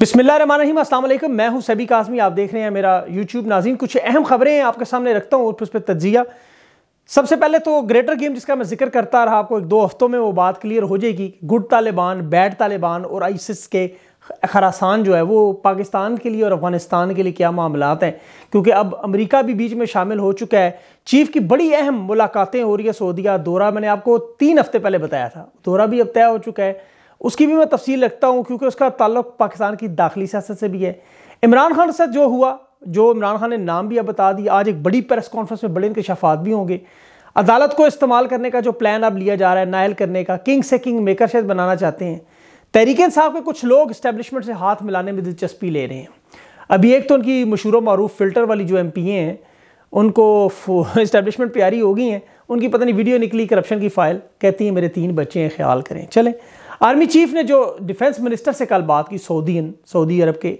बिस्मिल्लाम असलम मैं हूं सभी काजमी आप देख रहे हैं मेरा यूट्यूब नाजीन कुछ अहम खबरें हैं आपके सामने रखता हूं और उस पर तजिया सबसे पहले तो ग्रेटर गेम जिसका मैं जिक्र करता रहा आपको एक दो हफ्तों में वो बात क्लियर हो जाएगी गुड तालिबान बैड तालिबान और आइसिस के खरासान जो है वो पाकिस्तान के लिए और अफगानिस्तान के लिए क्या मामला हैं क्योंकि अब अमरीका भी बीच में शामिल हो चुका है चीफ की बड़ी अहम मुलाकातें हो रही है सऊदिया दौरा मैंने आपको तीन हफ्ते पहले बताया था दौरा भी अब तय हो चुका है उसकी भी मैं तफसील रखता हूँ क्योंकि उसका ताल्लुक पाकिस्तान की दाखिली सियासत से भी है इमरान खान से जो हुआ जो इमरान खान ने नाम भी अब बता दिया आज एक बड़ी प्रेस कॉन्फ्रेंस में बड़े इंकशाफात भी होंगे अदालत को इस्तेमाल करने का जो प्लान अब लिया जा रहा है नायल करने का किंग से किंग मेकर शायद बनाना चाहते हैं तहरीक साहब के कुछ लोग इस्टेब्लिशमेंट से हाथ मिलाने में दिलचस्पी ले रहे हैं अभी एक तो उनकी मशहूर मरूफ फिल्टर वाली जो एम हैं उनको इस्टेब्लिशमेंट प्यारी हो गई हैं उनकी पता नहीं वीडियो निकली करप्शन की फ़ाइल कहती हैं मेरे तीन बच्चे हैं ख्याल करें चलें आर्मी चीफ ने जो डिफेंस मिनिस्टर से कल बात की सऊदी सऊदी अरब के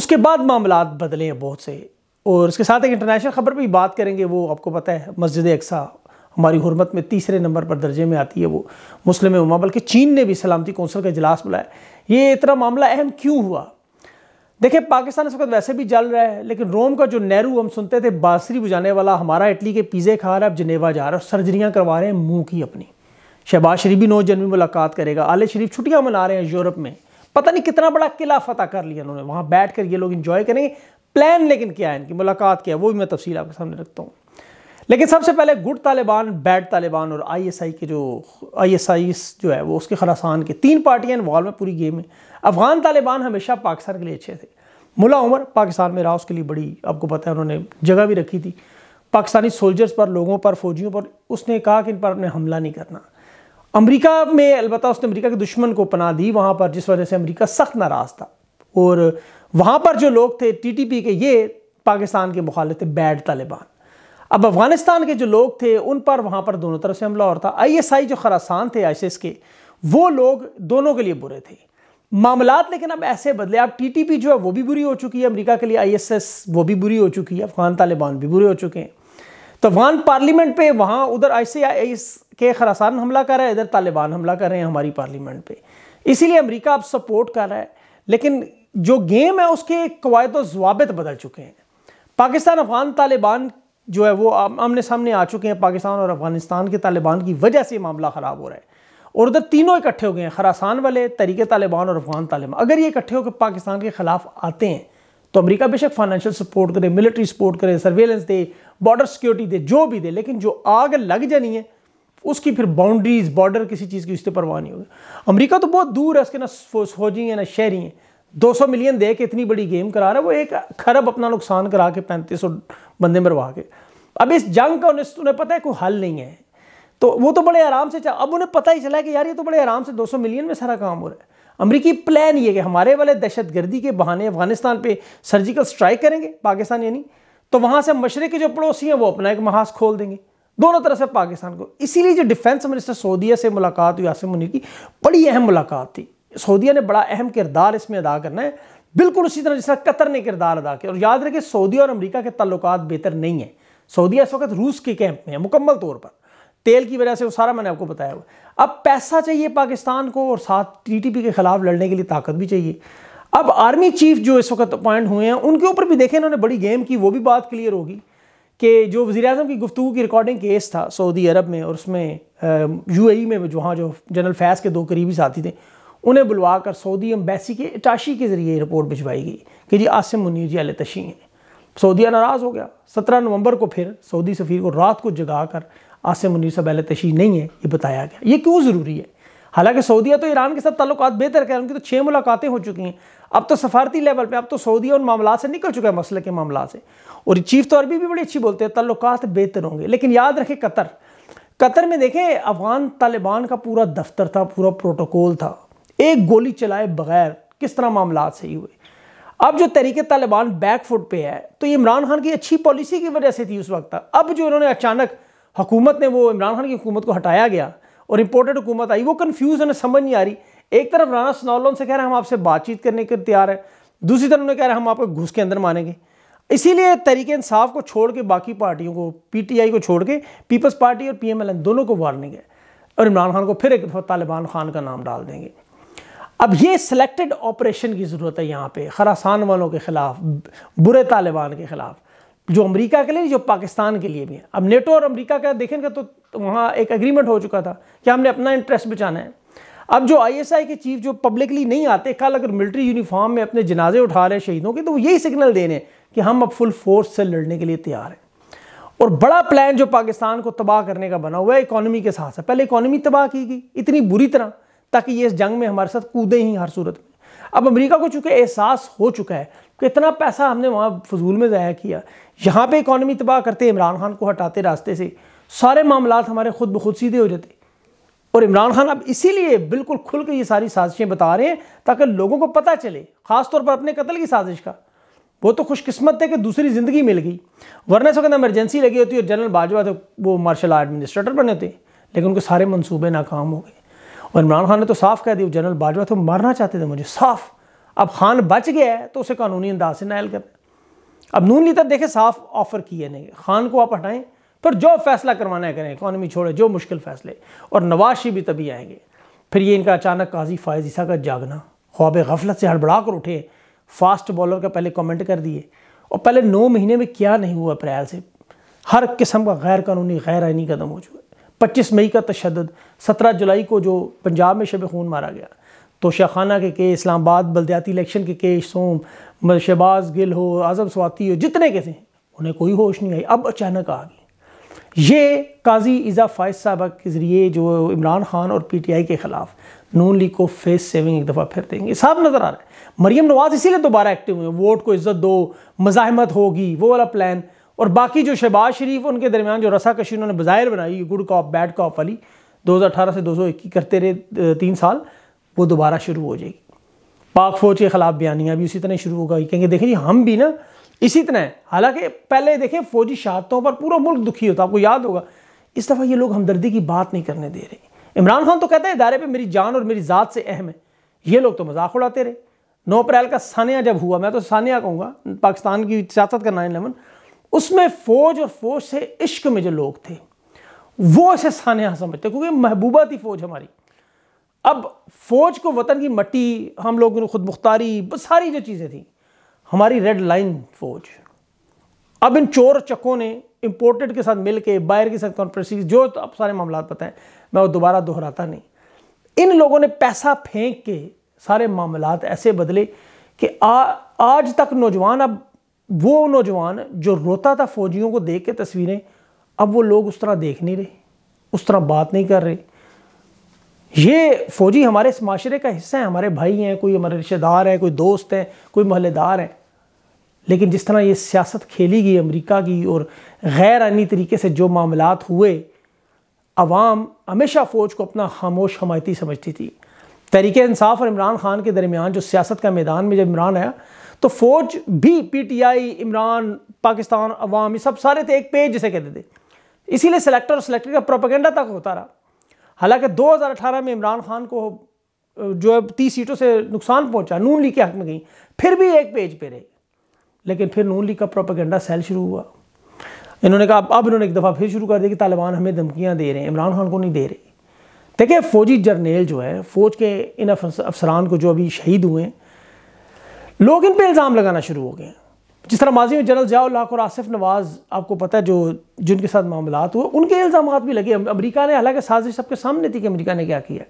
उसके बाद मामला बदले हैं बहुत से और उसके साथ एक इंटरनेशनल खबर पर भी बात करेंगे वो आपको पता है मस्जिद अक्सा हमारी हरमत में तीसरे नंबर पर दर्जे में आती है वो मुस्लिम उमा बल्कि चीन ने भी सलामती कौंसिल का इजलास बुलाया ये इतना मामला अहम क्यों हुआ देखिए पाकिस्तान इस वक्त वैसे भी जल रहा है लेकिन रोम का जो नेहरू हम सुनते थे बासरी बुझाने वाला हमारा इटली के पिज़े खा रहा है अब जनेवा जा रहा है और सर्जरियाँ करवा रहे हैं मुँह की अपनी शहबाज शरीफ भी नौ जनवरी में मुलाकात करेगा आले शरीफ छुट्टियां मना रहे हैं यूरोप में पता नहीं कितना बड़ा किला फतह कर लिया उन्होंने वहाँ बैठ कर ये लोग इन्जॉय करेंगे प्लान लेकिन क्या है इनकी मुलाकात क्या है वो भी मैं तफसील आपके सामने रखता हूँ लेकिन सबसे पहले गुड तालिबान बैड तालिबान और आईएसआई के जो आईएसआई जो है वो उसके खरासान के तीन पार्टियां इन्वॉल्व हैं पूरी गेम में अफगान तालिबान हमेशा पाकिस्तान के लिए अच्छे थे मुला उमर पाकिस्तान में रहा उसके लिए बड़ी आपको पता है उन्होंने जगह भी रखी थी पाकिस्तानी सोल्जर्स पर लोगों पर फौजियों पर उसने कहा कि इन पर उन्हें हमला नहीं करना अमेरिका में अलबत् उसने अमेरिका के दुश्मन को पना दी वहाँ पर जिस वजह से अमेरिका सख्त नाराज था और वहाँ पर जो लोग थे टीटीपी के ये पाकिस्तान के मुखाल थे बैड तालिबान अब अफगानिस्तान के जो लोग थे उन पर वहाँ पर दोनों तरफ से हमला और था आईएसआई जो खरासान थे आईसिस के वो लोग दोनों के लिए बुरे थे मामलात लेकिन अब ऐसे बदले अब टीटीपी जो है वो भी बुरी हो चुकी है अमेरिका के लिए आईएसएस वो भी बुरी हो चुकी है अफगान तालिबान भी बुरे हो चुके हैं तो अफगान पार्लियामेंट पे वहाँ उधर ऐसे के खरासान हमला कर रहा है इधर तालिबान हमला कर रहे हैं हमारी पार्लियामेंट पे इसीलिए अमेरिका अब सपोर्ट कर रहा है लेकिन जो गेम है उसके कवायद जवाबित तो बदल चुके हैं पाकिस्तान अफगान तालिबान जो है वो आमने सामने आ चुके हैं पाकिस्तान और अफगानिस्तान के तालिबान की वजह से मामला ख़राब हो रहा है और उधर तीनों इकट्ठे हो गए हैं खरासान वाले तरीके तालिबान और अफगान तालिबान अगर ये इकट्ठे होकर पाकिस्तान के खिलाफ आते हैं तो अमेरिका बेशक फाइनेंशियल सपोर्ट करे मिलिट्री सपोर्ट करे सर्वेलेंस दे बॉर्डर सिक्योरिटी दे जो भी दे लेकिन जो आग लग जानी है उसकी फिर बाउंड्रीज बॉर्डर किसी चीज़ की उससे परवाह नहीं होगी अमेरिका तो बहुत दूर है उसके ना फौजी हैं ना शहरी हैं 200 मिलियन दे के इतनी बड़ी गेम करा रहा है वो एक खरब अपना नुकसान करा के पैंतीस सौ बंदे मरवा के अब इस जंग का उन्हें उन्हें पता है कोई हल नहीं है तो वो तो बड़े आराम से अब उन्हें पता ही चला है कि यार ये तो बड़े आराम से 200 मिलियन में सारा काम हो रहा है अमरीकी प्लान ये कि हमारे वाले दहशत गर्दी के बहाने अफगानिस्तान पर सर्जिकल स्ट्राइक करेंगे पाकिस्तान यानी तो वहाँ से मशरे के जो पड़ोसी हैं वो अपना एक महाज खोल देंगे दोनों तरफ से पाकिस्तान को इसीलिए जो डिफेंस मिनिस्टर सऊदीया से मुलाकात हुई आसिम मुनी की बड़ी अहम मुलाकात थी सऊदीया ने बड़ा अहम किरदार इसमें अदा करना है बिल्कुल उसी तरह जिस तरह कतर ने किरदार अदा किया और याद रखे सऊदी और अमरीका के ताल्लुक बेहतर नहीं है सऊदीया इस वक्त रूस के कैंप में है मुकम्मल तौर पर तेल की वजह से वो सारा मैंने आपको बताया हुआ अब पैसा चाहिए पाकिस्तान को और साथ टीटीपी के खिलाफ लड़ने के लिए ताकत भी चाहिए अब आर्मी चीफ जो इस वक्त अपॉइंट हुए हैं उनके ऊपर भी देखें इन्होंने बड़ी गेम की वो भी बात क्लियर होगी कि जो वज़ी अजम की गुफ्तु की रिकॉर्डिंग केस था सऊदी अरब में और उसमें यू ए e में जहाँ जो जनरल फैज़ के दो करीबी साथी थे उन्हें बुलवा कर सऊदी अम्बेसी के इटाशी के ज़रिए रिपोर्ट भिजवाई गई कि जी आसिम मुनीर जी अल तशी हैं सऊदिया नाराज़ हो गया सत्रह नवंबर को फिर सऊदी सफ़ीर को रात को जगा कर आसिम मुनीर साहब अल तशी नहीं है ये बताया गया ये क्यों ज़रूरी है हालांकि सऊदीया तो ईरान के साथ ताल्लुक बेहतर कर उनकी तो छः मुलाकातें हो चुकी हैं अब तो सफारती लेवल पर अब तो सऊदीया उन मामला से निकल चुका है मसले के मामला से और चीफ तो अरबी भी बड़ी अच्छी बोलते हैं ताल्लुक बेहतर होंगे लेकिन याद रखे कतर कतर में देखें अफगान तालिबान का पूरा दफ्तर था पूरा प्रोटोकॉल था एक गोली चलाए बगैर किस तरह मामला सही हुए अब जो तरीके तालिबान बैकफुट पे है तो इमरान खान की अच्छी पॉलिसी की वजह से थी उस वक्त अब जो इन्होंने अचानक हुकूमत ने वो इमरान खान की हुकूमत को हटाया गया और इम्पोर्टेड हुकूमत आई वो कन्फ्यूज है समझ नहीं आ रही एक तरफ राना सनाउल्ला से कह रहे हैं हम आपसे बातचीत करने के तैयार हैं दूसरी तरफ उन्हें कह रहे हैं हम आपको घुस के अंदर मानेंगे इसीलिए तरीके इंसाफ को छोड़ के बाकी पार्टियों को पीटीआई को छोड़ के पीपल्स पार्टी और पीएमएलएन दोनों को वार्निंग है और इमरान खान को फिर एक दफ़ा तालिबान खान का नाम डाल देंगे अब ये सिलेक्टेड ऑपरेशन की ज़रूरत है यहाँ पे खरासान वालों के ख़िलाफ़ बुरे तालिबान के ख़िलाफ़ जो अमेरिका के लिए जो पाकिस्तान के लिए भी है अब नेटो और अमेरिका का देखेंगे तो, तो वहाँ एक एग्रीमेंट हो चुका था कि हमने अपना इंटरेस्ट बचाना है अब जो आईएसआई के चीफ जो पब्लिकली नहीं आते कल अगर मिलिट्री यूनिफॉर्म में अपने जनाजे उठा रहे शहीदों के तो वो यही सिग्नल दे रहे हैं कि हम अब फुल फोर्स से लड़ने के लिए तैयार हैं और बड़ा प्लान जो पाकिस्तान को तबाह करने का बना हुआ है इकोनॉमी के साथ साथ पहले इकोनॉमी तबाह की गई इतनी बुरी तरह ताकि ये इस जंग में हमारे साथ कूदे ही हर सूरत में अब अमेरिका को चूंकि एहसास हो चुका है कितना पैसा हमने वहाँ फजूल में ज़ाया किया यहाँ पे इकानमी तबाह करते इमरान खान को हटाते रास्ते से सारे मामला हमारे खुद ब खुद सीधे हो जाते और इमरान खान अब इसीलिए बिल्कुल खुल के ये सारी साजिशें बता रहे हैं ताकि लोगों को पता चले ख़ासतौर पर अपने कत्ल की साजिश का वो तो खुशकस्मत है कि दूसरी ज़िंदगी मिल गई वरना से वक्त एमरजेंसी लगी होती है और जनरल बाजवा थे वो मार्शल आर्ट एडमिनिस्ट्रेटर बने होते लेकिन उनके सारे मनसूबे नाकाम हो गए और इमरान खान ने तो साफ़ कह दिया जनरल बाजवा तो मारना चाहते थे मुझे साफ़ अब खान बच गया है तो उसे कानूनी अंदाज से नायल कर अब नून लीता देखे देखें साफ ऑफर किए नहीं खान को आप हटाएं फिर जो फैसला करवाना है करें इकानमी छोड़े जो मुश्किल फैसले और नवाशी भी तभी आएंगे फिर ये इनका अचानक काजी फायज ईसा का जागना ख्वाब गफलत से हड़बड़ा कर उठे फास्ट बॉलर का पहले कमेंट कर दिए और पहले नौ महीने में क्या नहीं हुआ अप्रैल से हर किस्म का गैर कानूनी गैर आइनी कदम हो चुका है पच्चीस मई का तशद सत्रह जुलाई को जो पंजाब में शब खून मारा गया तोशा खाना के केस इस्लामाबाद बलदयाती इलेक्शन के केस हों शहबाज गिल हो आज़म स्वाती हो जितने केस हैं उन्हें कोई होश नहीं आई अब अचानक आ गई ये काजी इज़ा फायज साहबा के ज़रिए जो इमरान खान और पी टी आई के ख़िलाफ़ नून लीग को फेस सेविंग एक दफ़ा फिर देंगे साफ नज़र आ रहा है मरीम नवाज़ इसीलिए दोबारा एक्टिव हुए वोट को इज़्ज़त दो मज़ाहमत होगी वो वाला प्लान और बाकी जो शहबाज शरीफ उनके दरमियान जो रसाकशी उन्होंने बज़ाहिर बनाई गुड कॉप बैड कॉप वाली 2018 से 2021 करते रहे तीन साल वो दोबारा शुरू हो जाएगी पाक फौज के खिलाफ बयानियाँ भी उसी तरह शुरू होगा कहेंगे कहेंगे जी हम भी ना इसी तरह हालांकि पहले देखें फौजी शहादतों पर पूरा मुल्क दुखी होता आपको याद होगा इस दफ़ा ये लोग हमदर्दी की बात नहीं करने दे रहे इमरान खान तो कहते हैं इदारे पर मेरी जान और मेरी ज़ात से अहम है ये लोग तो मजाक उड़ाते रहे नौ अप्रैल का सानिया जब हुआ मैं तो सानिया कहूँगा पाकिस्तान की सियासत का नाइन इलेवन उसमें फ़ौज और फौज से इश्क में जो लोग थे वो ऐसे सानिया समझते क्योंकि महबूबा थी फ़ौज हमारी अब फौज को वतन की मट्टी हम लोगों ने खुद मुख्तारी बस सारी जो चीज़ें थी हमारी रेड लाइन फौज अब इन चोर चक्कों ने इम्पोर्टेड के साथ मिल के बायर के साथ कॉन्फ्रेंसी जो तो अब सारे मामला पता है मैं वो दोबारा दोहराता नहीं इन लोगों ने पैसा फेंक के सारे मामला ऐसे बदले कि आ आज तक नौजवान अब वो नौजवान जो रोता था फौजियों को देख के तस्वीरें अब वो लोग उस तरह देख नहीं रहे उस तरह बात नहीं कर रहे ये फ़ौजी हमारे इस माशरे का हिस्सा है हमारे भाई हैं कोई हमारे रिश्तेदार हैं कोई दोस्त हैं कोई मोहल्लेदार हैं लेकिन जिस तरह ये सियासत खेली गई अमेरिका की और गैर आनी तरीके से जो मामला हुए अवाम हमेशा फ़ौज को अपना खामोश हमायती समझती थी तरीके इंसाफ और इमरान खान के दरमियान जो सियासत का मैदान में जब इमरान आया तो फ़ौज भी P T I Imran Pakistan अवाम ये सब सारे थे एक पेज जिसे कहते थे इसीलिए सेलेक्टर और सेलेक्टर का प्रोपागेंडा तक होता रहा हालांकि 2018 में इमरान खान को जो है तीस सीटों से नुकसान पहुंचा नून लीग के हक में गई फिर भी एक पेज पे रही लेकिन फिर नून लीग का प्रोपागेंडा सेल शुरू हुआ इन्होंने कहा अब इन्होंने एक दफ़ा फिर शुरू कर दिया कि तालिबान हमें धमकियाँ दे रहे हैं इमरान खान को नहीं दे रहे देखिए फौजी जर्नेल जो है फौज के इन अफसरान को जो अभी शहीद हुए हैं लोग इन पर इल्ज़ाम लगाना शुरू हो गए हैं जिस तरह माजी में जनरल जयाल और आसिफ नवाज आपको पता है जो जिनके साथ मामला हुए उनके इल्ज़ाम भी लगे अमरीका ने हालांकि साजिश सबके सामने थी कि अमरीका ने क्या किया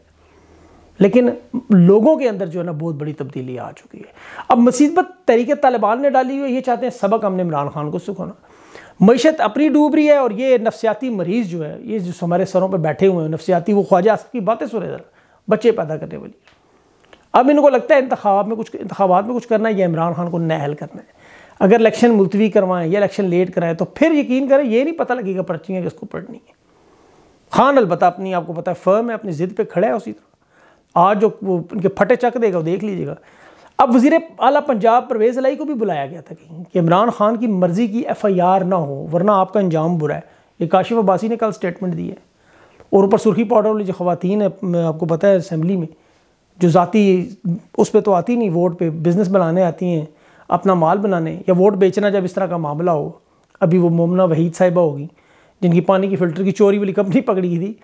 लेकिन लोगों के अंदर जो है ना बहुत बड़ी तब्दीली आ चुकी है अब मुसीबत तरीके तालिबान ने डाली हुई है ये चाहते हैं सबक हमने इमरान खान को सुखाना मीशत अपनी डूब रही है और ये नफसियाती मरीज़ जो है ये जो हमारे सरों पर बैठे हुए हैं नफसियाती वो ख्वाजा आसफ की बातें सुने ज़रा बच्चे पैदा करने वाली अब इनको लगता है इंतबाब में कुछ इंतबात में कुछ करना है या इमरान खान को नहल करना है अगर इलेक्शन मुलतवी करवाएं या इलेक्शन लेट कराएं तो फिर यकीन करें ये नहीं पता लगेगा पर्चियाँ किसको पढ़नी है खान अलबत् अपनी आपको पता है फर्म है अपनी ज़िद पर खड़ा है उसी तरह आज जो वो उनके फटे चक देगा वो देख लीजिएगा अब वजीर अला पंजाब परवेज़ अलाई को भी बुलाया गया था कहीं कि इमरान खान की मर्ज़ी की एफ़ आई आर ना हो वरना आपका अंजाम बुरा है ये काशिफ अब्बासी ने कल स्टेटमेंट दी है और ऊपर सुर्खी पाउडर वाली जो ख़वान है आपको पता है असम्बली में जो ज़ाती उस पर तो आती नहीं वोट पर बिज़नेस बनाने आती हैं अपना माल बनाने या वोट बेचना जब इस तरह का मामला हो अभी वो मोमना वहीद साहिबा होगी जिनकी पानी की फ़िल्टर की चोरी वाली कंपनी पकड़ी गई थी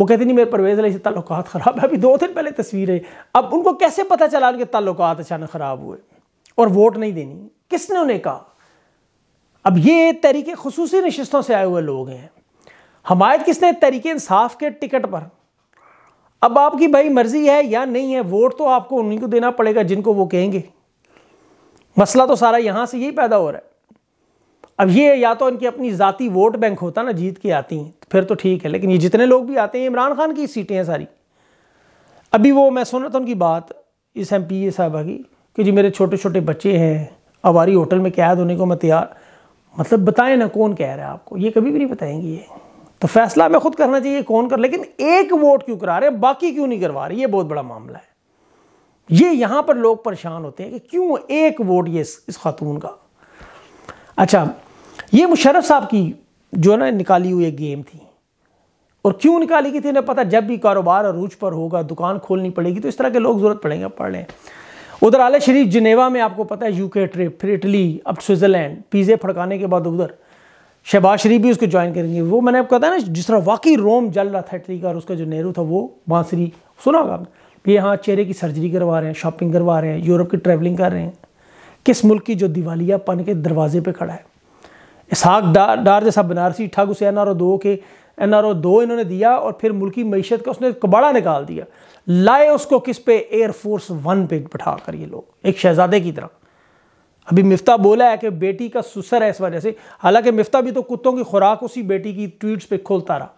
वो कहती नहीं मेरे परवेज़ अली से ताल्लुक ख़राब है अभी दो दिन पहले तस्वीर है अब उनको कैसे पता चला उनके तल्लक अचानक ख़राब हुए और वोट नहीं देनी किसने उन्हें कहा अब ये तरीके खसूस नशस्तों से आए हुए लोग हैं हमायत किसने तरीके इंसाफ के टिकट पर अब आपकी भाई मर्ज़ी है या नहीं है वोट तो आपको उन्हीं को देना पड़ेगा जिनको वो कहेंगे मसला तो सारा यहाँ से यही पैदा हो रहा है अब ये या तो इनकी अपनी ज़ाती वोट बैंक होता ना जीत के आती हैं तो फिर तो ठीक है लेकिन ये जितने लोग भी आते हैं इमरान खान की सीटें हैं सारी अभी वो मैं सुन रहा था उनकी बात इस एम पी साहबा की कि जी मेरे छोटे छोटे बच्चे हैं अवारी होटल में कैद होने को मैं तैयार मतलब बताएं ना कौन कह रहा है आपको ये कभी भी नहीं बताएंगे ये तो फैसला हमें खुद करना चाहिए कौन कर लेकिन एक वोट क्यों करा रहे हैं बाकी क्यों नहीं करवा रहे ये बहुत बड़ा मामला है ये यहां पर लोग परेशान होते हैं कि क्यों एक वोट ये इस, इस खातून का अच्छा ये मुशरफ साहब की जो ना निकाली हुई गेम थी और क्यों निकाली गई थी इन्हें पता जब भी कारोबार और रूज पर होगा दुकान खोलनी पड़ेगी तो इस तरह के लोग ज़रूरत पड़ेंगे पढ़ लें उधर आले शरीफ जिनेवा में आपको पता है यूके ट्रिप फिर इटली अब स्विट्ज़रलैंड पीजे फड़काने के बाद उधर शहबाज शरीफ भी उसको ज्वाइन करेंगे वो मैंने आपको कहा था ना जिस तरह वाकई रोम जल रहा था इटली का और उसका जो नेहरू था वो बांसरी सुना होगा आपने भी यहाँ चेहरे की सर्जरी करवा रहे हैं शॉपिंग करवा रहे हैं यूरोप की ट्रैवलिंग कर रहे हैं किस मुल्क की जो दिवालियापन के दरवाजे पर खड़ा है इसहाक डार डार जैसा बनारसी ठग उसे एन आर ओ दो के एन आर ओ दो इन्होंने दिया और फिर मुल्की मीशत का उसने कबाड़ा निकाल दिया लाए उसको किस पे एयरफोर्स वन पे बैठा कर ये लोग एक शहजादे की तरह अभी मिफ्ता बोला है कि बेटी का सुसर है इस वजह से हालांकि मिफ्ता भी तो कुत्तों की खुराक उसी बेटी की ट्वीट्स पे खोलता रहा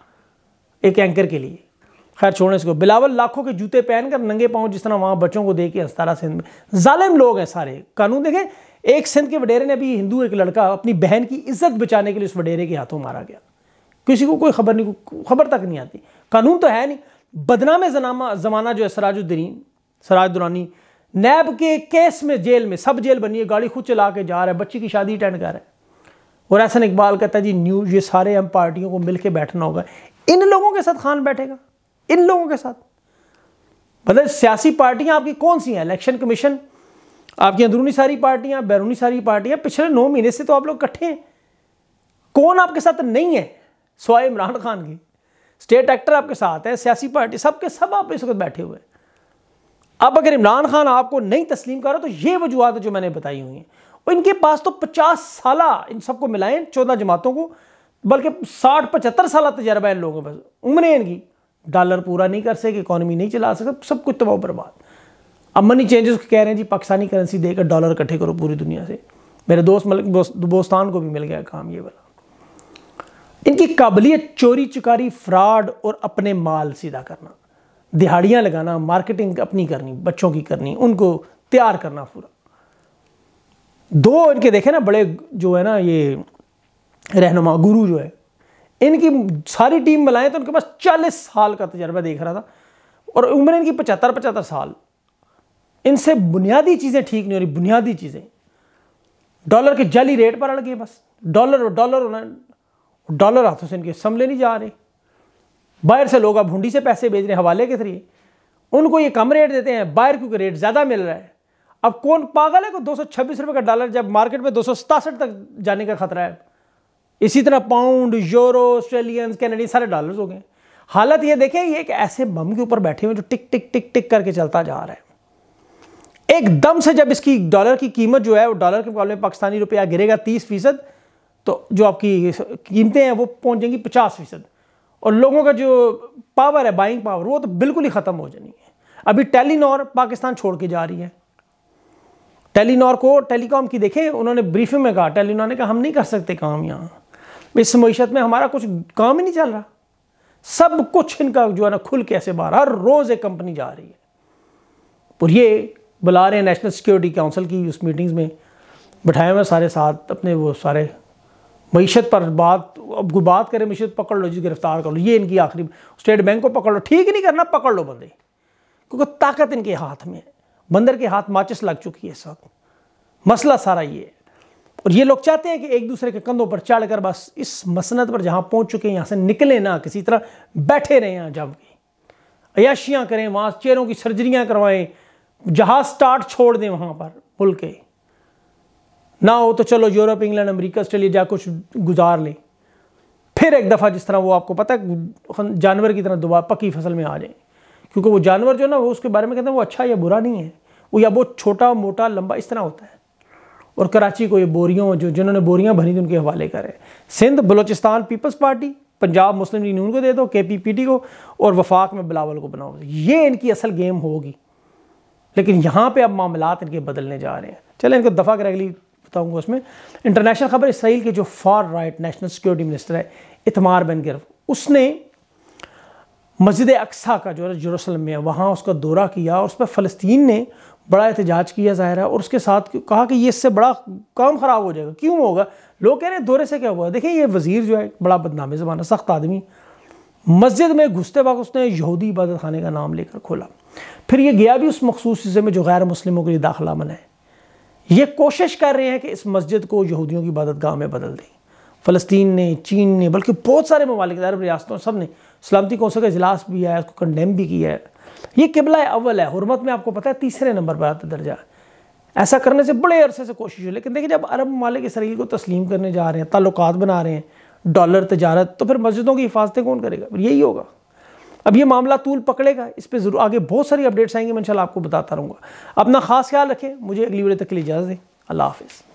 एक एंकर के लिए खैर छोड़ने इसको बिलावल लाखों के जूते पहनकर नंगे पाँव जिस तरह वहाँ बच्चों को दे के रहा सिंध में ालिम लोग हैं सारे कानून देखें एक सिंध के वडेरे ने भी हिंदू एक लड़का अपनी बहन की इज्जत बचाने के लिए उस वडेरे के हाथों मारा गया किसी को कोई खबर नहीं खबर तक नहीं आती कानून तो है नहीं बदनाम जनामा जमाना जो है सराजुद्दीन सराज दुरानी नैब के केस में जेल में सब जेल बनी है गाड़ी खुद चला के जा रहा है बच्ची की शादी अटेंड कर रहा है और ऐसा इकबाल कहता है जी न्यूज ये सारे हम पार्टियों को मिलकर बैठना होगा इन लोगों के साथ खान बैठेगा इन लोगों के साथ मतलब सियासी पार्टियां आपकी कौन सी हैं इलेक्शन कमीशन आपकी अंदरूनी सारी पार्टियां बैरूनी सारी पार्टियां पिछले नौ महीने से तो आप लोग इकट्ठे हैं कौन आपके साथ नहीं है सवाए इमरान खान की स्टेट एक्टर आपके साथ है सियासी पार्टी सबके सब आप इस वक्त बैठे हुए हैं अब अगर इमरान खान आपको नहीं तस्लीम करो तो ये वजूहत जो मैंने बताई हुई हैं इनके पास तो पचास साल इन सबको मिलाएं चौदह जमातों को बल्कि साठ पचहत्तर साल तजर्बा है इन लोगों पर उम्र है इनकी डॉलर पूरा नहीं कर सके इकोनॉमी नहीं चला सके सब कुछ तबाह तो बर्बाद अब मनी चेंजेस कह रहे हैं जी पाकिस्तानी करेंसी देकर डॉलर इकट्ठे करो पूरी दुनिया से मेरे दोस्त मलिक दोस्तान को भी मिल गया काम ये वाला इनकी काबिलियत चोरी चुकारी फ्रॉड और अपने माल सीधा करना दिहाड़ियाँ लगाना मार्केटिंग अपनी करनी बच्चों की करनी उनको तैयार करना पूरा दो इनके देखे ना बड़े जो है ना ये रहनुमा गुरु जो है इनकी सारी टीम मिलाएं तो उनके पास चालीस साल का तजर्बा देख रहा था और उम्र इनकी पचहत्तर पचहत्तर साल इनसे बुनियादी चीज़ें ठीक नहीं हो रही बुनियादी चीज़ें डॉलर के जाली रेट पर अड़ गए बस डॉलर और डॉलर होना डॉलर हाथों से इनके समले नहीं जा रहे बाहर से लोग अब हुंडी से पैसे भेज रहे हैं हवाले के थ्री उनको ये कम रेट देते हैं बाहर क्योंकि रेट ज़्यादा मिल रहा है अब कौन पागल है को दो सौ छब्बीस रुपये का डॉलर जब मार्केट में दो सौ सतासठ तक जाने का खतरा है इसी तरह पाउंड यूरो ऑस्ट्रेलियन कैनेडी सारे डॉलर्स हो गए हालत ये देखें ये एक ऐसे बम के ऊपर बैठे हुए जो टिक टिक टिक टिक करके चलता जा रहा है एकदम से जब इसकी डॉलर की कीमत जो है वो डॉलर के मुकाबले पाकिस्तानी रुपया गिरेगा तीस फीसद तो जो आपकी कीमतें हैं वो पहुंच जाएंगी पचास फीसद और लोगों का जो पावर है बाइंग पावर वो तो बिल्कुल ही ख़त्म हो जानी है अभी टेलीनॉर पाकिस्तान छोड़ के जा रही है टेलीनॉर को टेलीकॉम की देखें उन्होंने ब्रीफिंग में कहा टेलीनॉर ने कहा हम नहीं कर सकते काम यहाँ इस मीशत में हमारा कुछ काम ही नहीं चल रहा सब कुछ इनका जो है ना खुल के ऐसे बाहर हर रोज़ एक कंपनी जा रही है और ये बुला रहे हैं नेशनल सिक्योरिटी काउंसिल की उस मीटिंग्स में बैठाए हुए सारे साथ अपने वो सारे मीशत पर बात अब बात करें मीशत पकड़ लो जी गिरफ्तार कर लो ये इनकी आखिरी स्टेट बैंक को पकड़ लो ठीक नहीं करना पकड़ लो बंदे क्योंकि ताकत इनके हाथ में है बंदर के हाथ माचिस लग चुकी है इस वक्त मसला सारा ये है और ये लोग चाहते हैं कि एक दूसरे के कंधों पर चढ़ कर बस इस मसनत पर जहां पहुंच चुके हैं यहां से निकले ना किसी तरह बैठे रहे हैं जब अयाशियां करें वहां चेहरों की सर्जरियां करवाएं जहाज स्टार्ट छोड़ दें वहां पर बुल के ना हो तो चलो यूरोप इंग्लैंड अमेरिका ऑस्ट्रेलिया जा कुछ गुजार लें फिर एक दफ़ा जिस तरह वो आपको पता है जानवर की तरह दोबारा पकी फसल में आ जाए क्योंकि वो जानवर जो ना वो उसके बारे में कहते हैं वो अच्छा या बुरा नहीं है वो या बहुत छोटा मोटा लंबा इस तरह होता है और कराची को ये बोरियों जो जिन्होंने बोरियां भरी थी उनके हवाले करें Sindh Balochistan peoples party Punjab Muslim league Noon को दे दो के पी पी टी को और वफाक में बिलावल को बनाओ ये इनकी असल गेम होगी लेकिन यहाँ पर अब मामला इनके बदलने जा रहे हैं चले इनको दफ़ा कर अगली बताऊँगा उसमें इंटरनेशनल खबर इसराइल के जो far right national security minister है इतमार बन गिर उसने मस्जिद अक्सा का जो है जरूसलम में वहाँ उसका दौरा किया और उस पर फ़लस्तीन ने बड़ा एहतजाज किया ज़ाहिर है और उसके साथ कहा कि ये इससे बड़ा काम ख़राब हो जाएगा क्यों होगा लोग कह रहे हैं दौरे से क्या हुआ देखिए ये वज़ीर जो है बड़ा बदनामी ज़माना सख्त आदमी मस्जिद में घुसते वक्त उसने यहूदी इबादत खाने का नाम लेकर खोला फिर ये गया भी उस मखसूस हिस्से में जो गैर मुस्लिमों के लिए दाखिला मनाए ये कोशिश कर रहे हैं कि इस मस्जिद को यहूदियों की इबादत गाह में बदल दें फ़लस्तीन ने चीन ने बल्कि बहुत सारे ममालिक अरब रियासतों सब ने सलामती कौंसल का अजलास भी आया उसको कंडेम भी किया है ये किबला अव्वल है हरमत में आपको पता है तीसरे नंबर पर आता दर्जा ऐसा करने से बड़े अरसे से कोशिश हुई लेकिन देखिए जब अरब ममालिक इसराइल को तस्लीम करने जा रहे हैं ताल्लुक बना रहे हैं डॉलर तजारत तो फिर मस्जिदों की हिफाजतें कौन करेगा यही होगा अब ये मामला तूल पकड़ेगा इस पर ज़रूर आगे बहुत सारी अपडेट्स आएंगे मैं इंशाल्लाह आपको बताता रहूँगा अपना खास ख्याल रखें मुझे अगली वीडियो तक के लिए इजाज़त दें अल्लाह हाफिज़